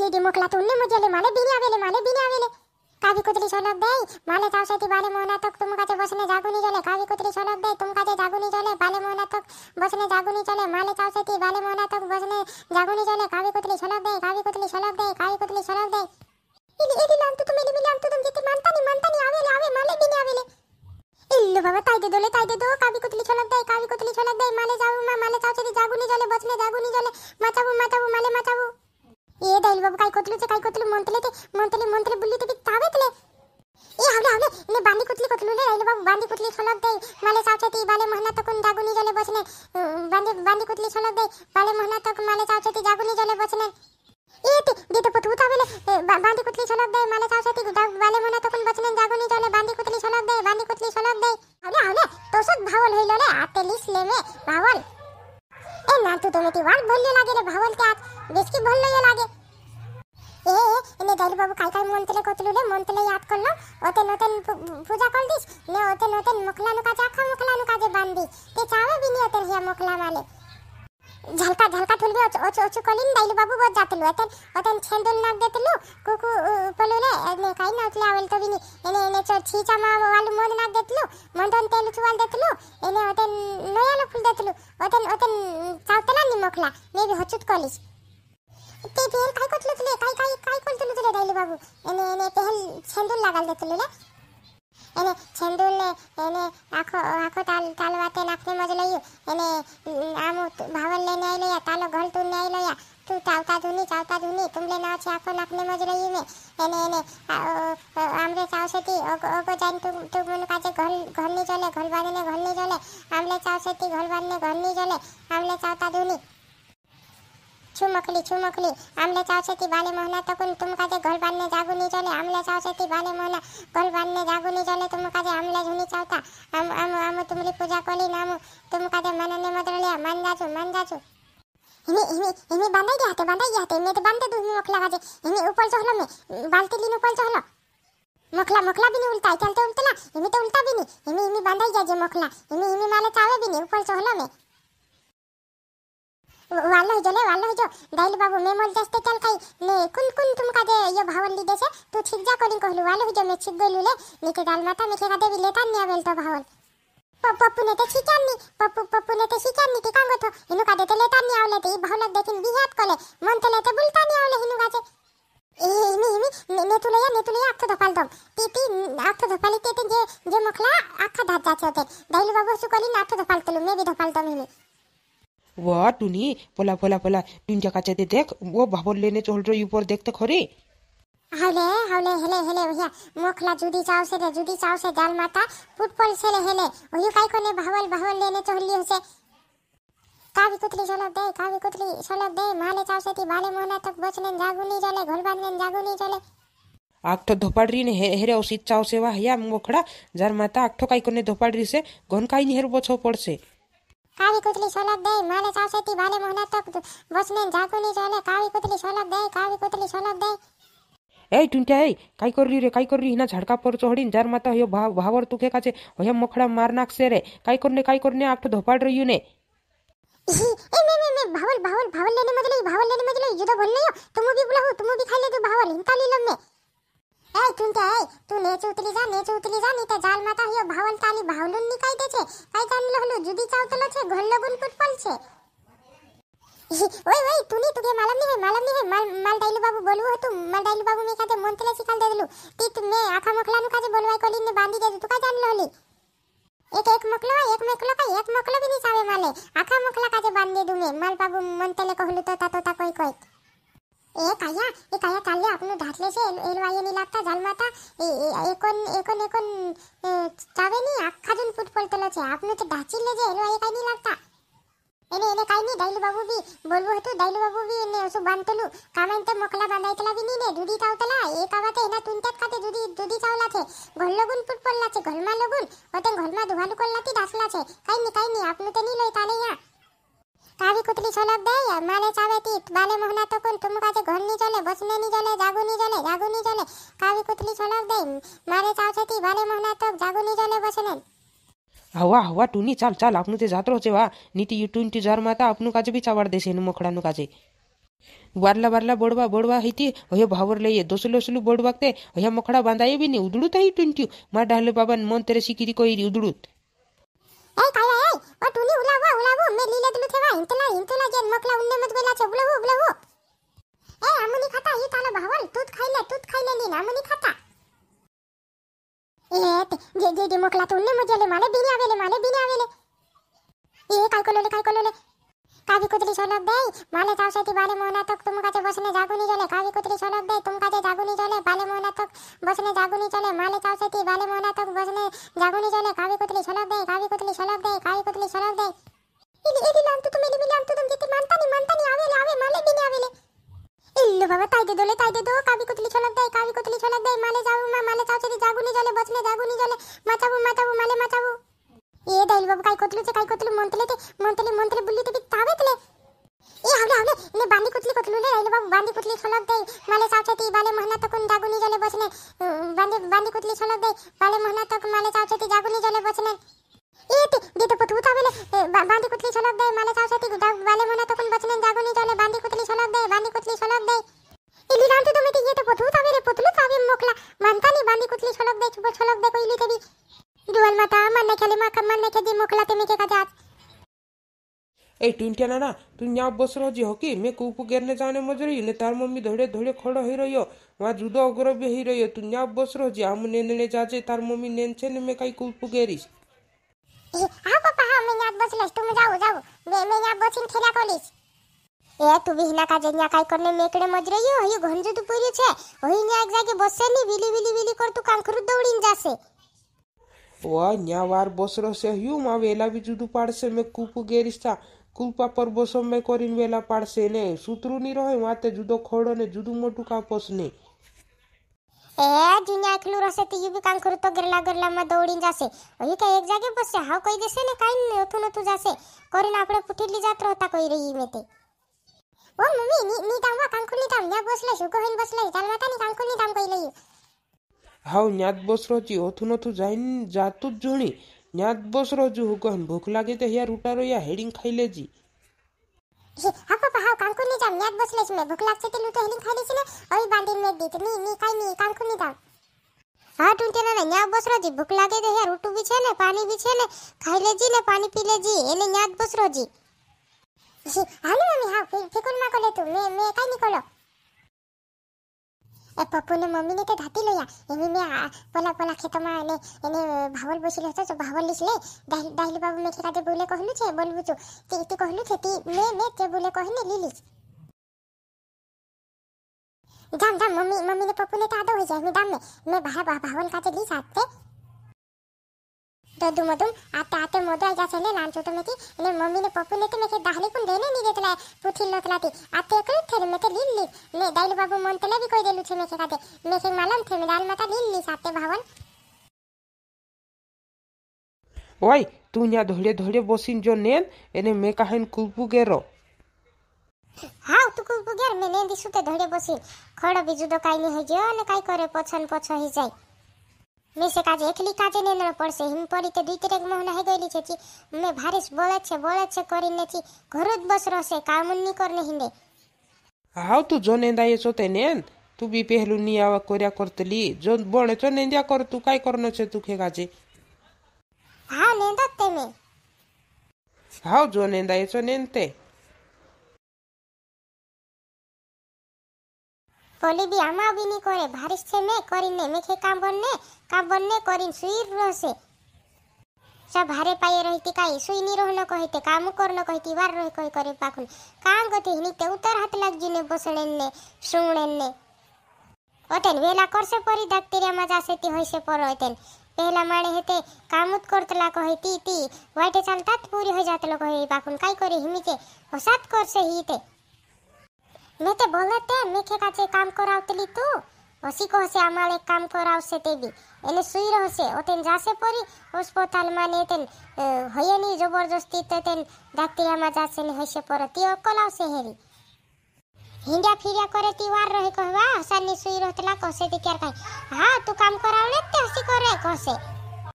ಜಿಡಿ ಮುಕ್ಲತ್ತು ಉಣ್ಣೆ ಮುಜ್ಜಲ್ಲಿ ಮಳೆ ಬಿನಿ ಆಮೇಲೆ ಮಳೆ ಬಿನಿ ಆಮೇಲೆ কাবি কুতলি সনক দেই মালে চাও সাথে বালে মোহনাতক তুম কাছে বসনে জাগুনি চলে কাবি কুতলি সনক দেই তুম কাছে জাগুনি চলে বালে মোহনাতক বসনে জাগুনি চলে মালে চাও সাথে বালে মোহনাতক বসনে জাগুনি চলে কাবি কুতলি সনক দেই কাবি কুতলি সনক দেই কাবি কুতলি সনক দেই ಕೊಟ್ಲು ಜೆ ಕೈ ಕೊಟ್ಲು ಮಂತಲೇತೆ ಮಂತಲಿ ಮಂತಲಿ ಬುಲ್ಲಿತೆ ತಾವೇತಲೆ ಈ ಹೌಲ ಹೌಲ ನೆ ಬಾಂದಿ ಕುಟ್ಲಿ ಕೊಟ್ಲು ಲೆ ರೈಲ ಬಾಬು ಬಾಂದಿ ಕುಟ್ಲಿ ಛಲಕ್ ದೈ ಮಾಲೆ ಸಾಚತಿ ಬಾಲೆ ಮಹನಾ ತಕುನ್ ದಾಗುನಿ ಜಲೆ ಬಸನೆ ಬಾಂದಿ ಬಾಂದಿ ಕುಟ್ಲಿ ಛಲಕ್ ದೈ ಬಾಲೆ ಮಹನಾ ತಕ ಮಾಲೆ ಸಾಚತಿ ಜಾಗುನಿ ಜಲೆ ಬಸನೆ ಏತಿ ದಿತ ಪುತು ಉತಾವೆಲೆ ಬಾಂದಿ ಕುಟ್ಲಿ ಛಲಕ್ ದೈ ಮಾಲೆ ಸಾಚತಿ ಬಾಲೆ ಮಹನಾ ತಕುನ್ ಬಸನೆ ಜಾಗುನಿ ಜಲೆ ಬಾಂದಿ ಕುಟ್ಲಿ ಛಲಕ್ ದೈ ಬಾಂದಿ ಕುಟ್ಲಿ ಛಲಕ್ ದೈ ಹೌಲ ಹೌಲ তোসত ভাওল হইল রে আতেলি স্লেমে ভাওল এ না তু তুমি কি ওয়াল ভুললে লাগে রে ভাওল কে আত বেশ কি ভুললে লাগে ఏ నే దైలు బాబు కాయకాయ మొంతలే కొతులులే మొంతలే యాద్ కొల్లో ఓతే నోతెన్ పూజా కొల్దిస్ నే ఓతే నోతెన్ ముఖలాను కాజే అఖా ముఖలాను కాజే బాంది తే చావే బిని ఓతే హియా ముఖలా వాలే ঝালকা ঝালকা তুলবি ওচ ওচ ওচ কলিন দাইলু বাবু বজ জাতিলু ওতেন ওতেন ছেন্দুল নাক দেতিলু কুকু পলুলে এনে কাই না উতলে আওল তবিনি এনে এনে চোর ছিচা মা ওয়ালু মন নাক দেতিলু মন্ডন তেলু চুয়াল দেতিলু এনে ওতেন নয়ালো ফুল দেতিলু ওতেন ওতেন চাউতলা নিমখলা মেবি হচুত কলিস ते तेल काय कोटलं तुले काय काय काय कोण तुले तुले राहिले बाबू एने एने तेल छेंदून लागाल दे तुले एने ने एने आखो आखो ताल तालवाते नाकने मजला यू एने आमो भावन ले नाही लया तालो घलटून नाही लया तू चावता धुनी चावता धुनी तुमले नाव छे आखो नाकने मजला यू में एने एने आमरे चावसती ओगो ओगो जान तू तू मन काजे घल घलनी चले ने घर घलनी चले आमले चावसती घल बांधने घलनी चले आमले चावता धुनी चुमकली चुमकली आमल्या चावशती बाले मोहना तकुन तुम काजे घोल बांधने जागुनी चले आमल्या चावशती बाले मोहना घोल बांधने जागुनी चले तुम काजे आमल्या झुनी चावता आम आम आम तुमरी पूजा कोली नामू तुम काजे मनने मदरल्या मन जाचू मन जाचू हिमी हिमी हिमी बांधाई गया ते बांधाई गया ते मैं तो बांधे दूध में मखला काजे हिमी ऊपर चहलो मैं बाल्टी लीन ऊपर चहलो मखला मखला भी नहीं उल्टा चलते उल्टा ना हिमी तो उल्टा भी नहीं हिमी हिमी बांधाई गया जे मखला हिमी हिमी माले चावे भी नहीं ऊपर चहलो मैं वाला हिजो ले वाला हिजो दाइल बाबू मैं मोल जस्ते चल खाई ने कुन कुन तुम का दे यो भावन ली देसे तू छिक जा कोनी कहलू वाला हिजो मैं छिक गलू ले निके दाल माता निके का देवी लेता निया बेल तो भावन पप्पू ने तो छिकान नी पप्पू पप्पू ने तो छिकान नी के कांगो थो इनु का देते लेता निया आवले ते ई भावनक देखिन बिहात कोले मन तो लेते बुलता निया आवले हिनु गाजे ए हिमी हिमी ने तुले या ने तुले या अख्खो धपाल दम ती ती अख्खो धपाली ते ते जे जे मखला अख्खा धात जाचे होते दाहिल बाबू सुकोली नाथ अख्खो টুনি পোলা পোলা পোলা টুনটা কাচাতে দেখ ও ভাবর লেনে চল রই উপর দেখতে খরে হলে হলে হেলে হেলে ওহিয়া মোখলা জুদি চাও সে জুদি চাও সে ডাল মাতা ফুটবল সেলে হেলে ওহি কাই কোনে ভাবল ভাবল লেনে চহলি হসে কাবি কুতলি সলব দে কাবি কুতলি সলব দে মালে চাও সেতি বালে মোনা তক বচনে জাগুনি জলে ঘর বাঁধনেন জাগুনি জলে আকঠো ধোপাড়ি নে হেরে অসিত চাও সেবা হিয়া মোখড়া জার মাতা আকঠো কাই কোনে ধোপাড়ি সে ঘন কাই নি হের বছো পড়ছে કાવી કુતલી સોલક દે માલે ચાવસેતી ભાલે મોહના તક વસને જાગુની ચાલે કાવી કુતલી સોલક દે કાવી કુતલી સોલક દે এই টুনটা এই কাই করলি রে কাই করলি হিনা ঝাড়কা পর চড়িন যার মাতা হইয় ভাবর তুকে কাছে হইয়া মখড়া মার নাকছে রে কাই করনে কাই করনে আঠ ধপাড় রে ইউনে এ মে মে মে ভাবল ভাবল ভাবল লেনে মদলে ভাবল লেনে মদলে যুদ বললে তুমি বি বুলাহু তুমি বি খাইলে তো ভাবল হিনতা লিলম মে ए ठुंक्या ए तू नेच उतली जा नेच उतली जा नीते जाल माता हियो भावलता आणि भावलून निकाय देछे काय जाणलो हलो जुदी चावतलो छे घोल्लो गुनपुट पलछे ওই ওই তুমি তোকে মালাম নি মালাম নি মাল মাল ডাইলু বাবু বলু হতু মাল ডাইলু বাবু মে কাতে মন্তলে শিকাল দে দিলু তি তুমি আখা মখলানু কাজে বলবাই কলিন নে বাঁধি দে তু কাজ জানলো হলি एक एक मकलो एक मकलो का एक मकलो भी नहीं सावे माले आखा मकला काजे बांधे दूंगे माल बाबू मनतले कहलू तो तातो ता कोई कोई એ કાયા એ કાયા કાલે આપણું ઢાટલે છે એલવાઈએ ની લાગતા જાલમાતા એ એકોન એકોન એકોન ચાવે ની આખા જન ફૂટ પડતેલો છે આપનું તો ઢાચી લેજે એલવાઈએ કાઈ ની લાગતા એને એને કાઈ ની ડાઈલુ બાબુ બી બોલવું હતું ડાઈલુ બાબુ બી એને શું બાંધતેલું કામાઈ તે મોકલા બાંધાઈતેલા બી ની ને દૂધી તાવતેલા એ કાવાતે એના તુંત્યાત ખાતે દૂધી દૂધી ચાવલા છે ઘર લગુન ફૂટ પડલા છે ઘરમાં લગુન ઓતે ઘરમાં દુહાલું કોલ્લાતી ઢાસલા છે કાઈ ની કાઈ ની આપનું તે ની લઈ કાલે યા કાવી કુતરી સોલબ દે માલે ચાવે તીત બાલે મોહના તો કોણ તુમ કાજે ઘર ની ચલે બસને ની ચલે જાગુ ની ચલે જાગુ ની ચલે કાવી કુતરી સોલબ દે મારે ચાવ છે તી બાલે મોહના તો જાગુ ની ચલે બસને હવા હવા ટુની ચાલ ચાલ આપનું તે જાત્રો છે વા નીતિ યુટ્યુન્ટી જારમાં તા આપનું કાજે બી ચાવાડ દેશે એનું મોખડાનું કાજે વારલા વારલા બોડવા બોડવા હૈતી હે ભાવર લઈએ દોસલું દોસલું બોડવાકતે હે મોખડા બાંધાય બી ને ઉદડું તહી ટુંટ્યું માર ડાહલે બાબાને મન તેરે શીખી કોઈરી ઉદડું ಏ ಕಾಯ ಏ ಒಟ್ಟು ಉಲಿ ಉಲಾವ ಉಲಾವು ಮೇ ಲೀಲೆದಲು ಥೇವ ಇಂತಲ ಇಂತಲ ಜೇನ್ ಮಕ್ಲ ಉನ್ನೆ ಮತ್ ಬೇಲಾ ಛೆ ಉಲವು ಉಲವು ಏ ಅಮ್ಮನಿ ಖಾತಾ ಈ ತಾನ ಭಾವಲ್ ತೂತ್ ಖೈಲೆ ತೂತ್ ಖೈಲೆ ನೀನ್ ಅಮ್ಮನಿ ಖಾತಾ ಏ ಜೆ ಜೆ ಡಿ ಮಕ್ಲ ತು ಉನ್ನೆ ಮುಜಲೆ ಮನೆ ಬಿನಿ ಆವೆಲೆ ಮನೆ ಬಿನಿ ಆವೆಲೆ ಏ ಕಾಲ್ಕೊಲೋಲೆ ಕಾಲ್ಕೊಲೋಲೆ కావి కుతులి సొలొద్దే మాలే తావసతి బాలే మోనాతక్ తుమ్ కాచే బసనే జాగుని జోలే కావి కుతులి సొలొద్దే తుమ్ కాచే జాగుని జోలే బాలే మోనాతక్ బసనే జాగుని జోలే మాలే తావసతి బాలే మోనాతక్ బసనే జాగుని జోలే కావి కుతులి సొలొద్దే కావి కుతులి సొలొద్దే కావి కుతులి సొలొద్దే ఇది ఇది లాంతు తుమ్ ఇది మిలాంతు తుమ్ జితి మంతని మంతని ఆవేలే ఆవే మాలే బిని ఆవేలే ఇల్లు బాబా తాయిదే దోలే తాయిదే దో కావి కుతులి సొలొద్దే కావి కుతులి సొలొద్దే మాలే జావు మా మాలే తావసతి జాగుని జోలే బసనే జాగుని జోలే మాచావు మాచావు మాలే మాచావు ಏ ದೈಲ್ ಬಾಬು ಕೈ ಕೊತ್ತಲು ಚ ಕೈ ಕೊತ್ತಲು ಮೊಂತಲೆತೆ ಮೊಂತಲೆ ಮೊಂತಲೆ ಬುಲ್ಲಿತೆ ತಾವೆತಲೆ ಏ ಹೌದು ಹೌದು ಇನ್ನು ಬಾಂದಿ ಕುತ್ಲಿ ಕೊತ್ತಲು ದೈಲ್ ಬಾಬು ಬಾಂದಿ ಕುತ್ಲಿ ಸೊಲಕ್ ದೈ ಮಾಲೆ ಸಾಚತಿ ಬಾಲೆ ಮಹನ ತಕುನ್ ಜಾಗುನಿ ಜಲೆ ಬಸನೆ ಬಾಂದಿ ಬಾಂದಿ ಕುತ್ಲಿ ಸೊಲಕ್ ದೈ ಬಾಲೆ ಮಹನ ತಕ ಮಾಲೆ ಸಾಚತಿ ಜಾಗುನಿ ಜಲೆ ಬಸನೆ ಏತೆ ದೇತ ಪತು ತಾವೆಲೆ ಬಾಂದಿ ಕುತ್ಲಿ ಸೊಲಕ್ ದೈ ಮಾಲೆ ಸಾಚತಿ ಬಾಲೆ ಮಹನ ತಕ ಐ ಟಿಂಟ್ಯಾನಣ तू न्या बसरोजी होकी मैं कूप घेरने जाने मजरी ने तार मम्मी धड़े धड़े खड़ो ही रहियो वहाँ जुदो अगरो भी ही रहियो तू न्या बसरोजी हम नेन ने जाजे तार मम्मी नेन छे ने मैं कई कूप घेरीश હા પપ્પા હા મેં ન્યા બસલેશ તું જાવ જાવ મે મે ન્યા બસીન ઠેલા કોલીશ એ તું વિહના કા જે ન્યા કાઈ કરને મેકડે મજ રહ્યો હઈ ઘંજુ તું પૂર્યું છે હઈ ન્યા એક જાગે બસસે ની વિલી વિલી વિલી કરતું કાંકરું દોડીન જાશે ઓ ન્યા વાર બસરો સે હ્યું માં વેલા બીજું પાડશે મે કૂપ ગેરીસ્તા કૃપા પર બસમે કરીને વેલા પાડશે ને સૂતરુની રહે માતે જુદો ખોડો ને જુદું મોટું કાપસ ને એ જીને આખલું રહેશે તે યુ બી કામ કરું તો ગરલા ગરલામાં દોડીને જશે હવે કે એક જાગે બસે હા કહી દેશે ને કાઈ ને ઓથું નતું જશે કરીને આપણે પુટીલી જાત રહતા કોઈ રહી મેં તે ઓ મમ્મી ની ની કામ કાંકુ ની કામ ન્યા બસલે શું કહીને બસલે તાલ માતા ની કાંકુ ની કામ કહી લઈ હાઉ ન્યાત બસ રોજી ઓથું નતું જાઈને જાતું જ જોણી ન્યાત બસ રોજુ હુકન ભૂખ લાગી તો હિયા રૂટા રોયા હેડિંગ ખાઈ લેજી હા પપ્પા હા કાંકુ ની જામ ન્યાત બસ લેજ મે ભૂખ લાગશે તે લૂટો હેડિંગ ખાઈ લેશે ને હવે બાંધી મે દીત ની ની કાઈ ની કાંકુ ની જામ હા ટુંટે ને ન્યા બસ રોજી ભૂખ લાગે તો હિયા રૂટુ બી છે ને પાણી બી છે ને ખાઈ લેજી ને પાણી પી લેજી એને ન્યાત બસ રોજી હા ને મમ્મી હા ફિકુલ માં કોલે તું મે મે કાઈ ની કોલો પપ્પુને મમ્મીને તે ધાતી લઈ એની મેં પેલા પેલા ખેતરમાં એને એને ભાવલ બસેલો હતો તો ભાવલ લીસ લે દાહિલ બાબુ મેં ખેતા તે બોલે કહ્યું છે બોલવું છું તે તે કહ્યું છે તે મેં મેં તે બોલે કહીને લીલીશ দাম দাম মম্মি মম্মি নে পপুনে তো আদৌ হয়ে যায় আমি দাম মে মে ভাই ভাবল কাছে লিস আসতে ತೋದುಮೊದಮ್ ಅತ್ತ ಅತ್ತೆ ಮೊದು ಆಗ ಸೆಲೆ ನಾನು ಚೋಟ ಮೆತಿ ನೆ ಮಮ್ಮಿನ ಪಪ್ಪುನೆತೆ ಮೆಕೆ ದಹಲಿ ಕುನ್ ದೇನೆ ನಿಗೆ ತಲ ಪುಥಿಲ್ ಲೋತಲಾತಿ ಅತ್ತೆ ಕಳು ಥೆರೆ ಮೆತೆ ಲಿಲ್ಲಿ ನೆ ದೈಲು ಬಾಬು ಮಂತಲೆ ಬಿ ಕೊಯ್ ದೇಲು ಛೆ ಮೆಕೆ ಕತೆ ಮೆಕೆ ಮಾಲಂ ಥೆಮೆ ದಾಲ್ ಮತ ಲಿಲ್ಲಿ ಸಾತೆ ಭಾವನ್ ওই তুই না ধরে ধরে বসিন জন্যেন এনে মে কাহেন কুলপু গেরো হাও তু কুলপু গের মে নেন দিশুতে ধরে বসিন খড় বিজুদ কাইনি হই যে অনে কাই করে পছন পছ হই যায় મેસે કાજે એકલી કાજે ને ન પડશે હિમ પડી તો દીતરેક મોહન હે ગયેલી છે મે ભારીસ બોલે છે બોલે છે કરી નથી ઘર જ બસ રહેશે કામુન ની કરને હિંદે હાવ તું જો નેંદાય છો તે નેન તું બી પહેલું ની આવા કર્યા કરતલી જો બોણે તો નેંદ્યા કર તું કાઈ કરનો છે તું ખે કાજે હા નેંદા તે મે હાવ જો નેંદાય છો નેન તે ભોલી બી આમાં બી નહીં કરે ભારીશ છે મેં કરીને મેં કે કામ બનને કામ બનને કરીને સુઈ રહેશે সব হারে পায়ে রহিতে কাই শুই নি রহন কহিতে কাম করন কহিতে বার রহি কই করে পাখুন কাম গতি হিনিতে উতার হাত লাগজি নে বসলেন নে শুনেন নে ওতেন বেলা করছে পরি ডাক্তারিয়া মাজা সেতি হইছে পর ওতেন পেহলা মাড়ে হেতে কামুত করতলা কহে তি তি ওয়াইটে চালতাত পুরি হয়ে যাতলো কহে পাখুন কাই করে হিমিতে হসাত করছে হিতে મેં તે બોલે તે મેખે કાચે કામ કરાવતલી તું હસીકો હશે અમારે કામ કરાવશે તે બી એટલે સુઈ રહેશે ઓતેન જાશે પરી હોસ્પિટલમાં ને તેન હયની જબરજસ્તી તે તેન દાતિરામાં જાશે ને હશે પર તી અક્કલ આવશે હેરી હિંડા ફીર્યા કરે તી વાર રહે કહવા હસાની સુઈ રહેતલા કહશે તે ક્યાર કાંઈ હા તું કામ કરાવને તે હસી કરે કહશે